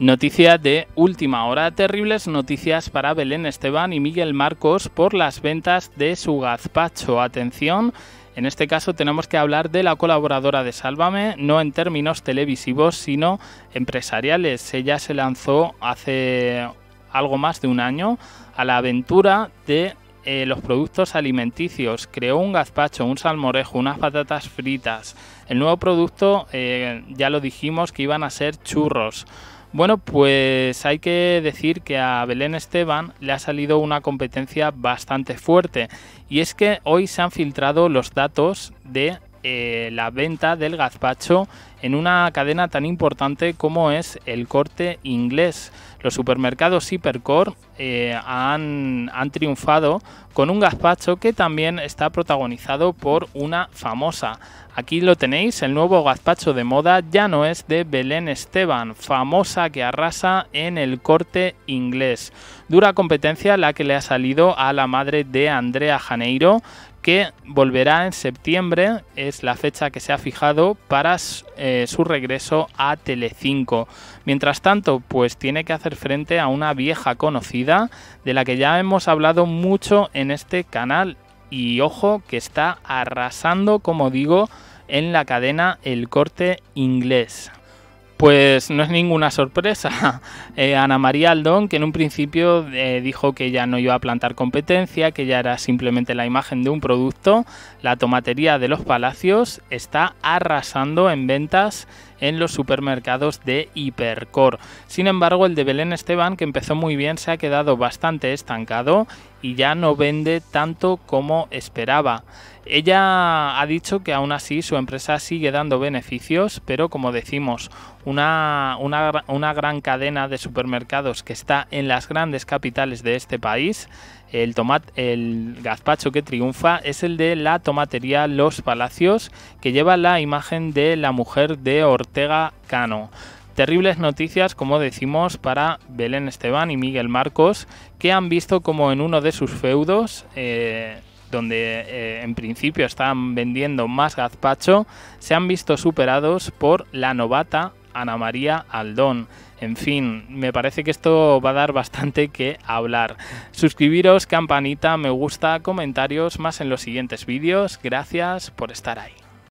Noticia de última hora, terribles noticias para Belén Esteban y Miguel Marcos por las ventas de su gazpacho. Atención, en este caso tenemos que hablar de la colaboradora de Sálvame, no en términos televisivos, sino empresariales. Ella se lanzó hace algo más de un año a la aventura de eh, los productos alimenticios. Creó un gazpacho, un salmorejo, unas patatas fritas. El nuevo producto, eh, ya lo dijimos, que iban a ser churros. Bueno, pues hay que decir que a Belén Esteban le ha salido una competencia bastante fuerte y es que hoy se han filtrado los datos de eh, la venta del gazpacho en una cadena tan importante como es el corte inglés. Los supermercados Hipercore eh, han, han, triunfado con un gazpacho que también está protagonizado por una famosa. Aquí lo tenéis, el nuevo gazpacho de moda ya no es de Belén Esteban, famosa que arrasa en el corte inglés. Dura competencia la que le ha salido a la madre de Andrea Janeiro, que volverá en septiembre, es la fecha que se ha fijado para eh, su regreso a Telecinco. Mientras tanto, pues tiene que hacer frente a una vieja conocida de la que ya hemos hablado mucho en este canal y ojo que está arrasando, como digo, en la cadena El Corte Inglés. Pues no es ninguna sorpresa. Eh, Ana María Aldón, que en un principio eh, dijo que ya no iba a plantar competencia, que ya era simplemente la imagen de un producto, la tomatería de los palacios está arrasando en ventas en los supermercados de Hipercor. Sin embargo, el de Belén Esteban, que empezó muy bien, se ha quedado bastante estancado y ya no vende tanto como esperaba. Ella ha dicho que aún así su empresa sigue dando beneficios, pero como decimos, una, gran cadena de supermercados que está en las grandes capitales de este país, el, tomate, el gazpacho que triunfa es el de la tomatería Los Palacios, que lleva la imagen de la mujer de Ortega Cano. Terribles noticias, como decimos, para Belén Esteban y Miguel Marcos, que han visto como en uno de sus feudos, eh, donde eh, en principio estaban vendiendo más gazpacho, se han visto superados por la novata Ana María Aldón. En fin, me parece que esto va a dar bastante que hablar. Suscribiros, campanita, me gusta, comentarios, más en los siguientes vídeos. Gracias por estar ahí.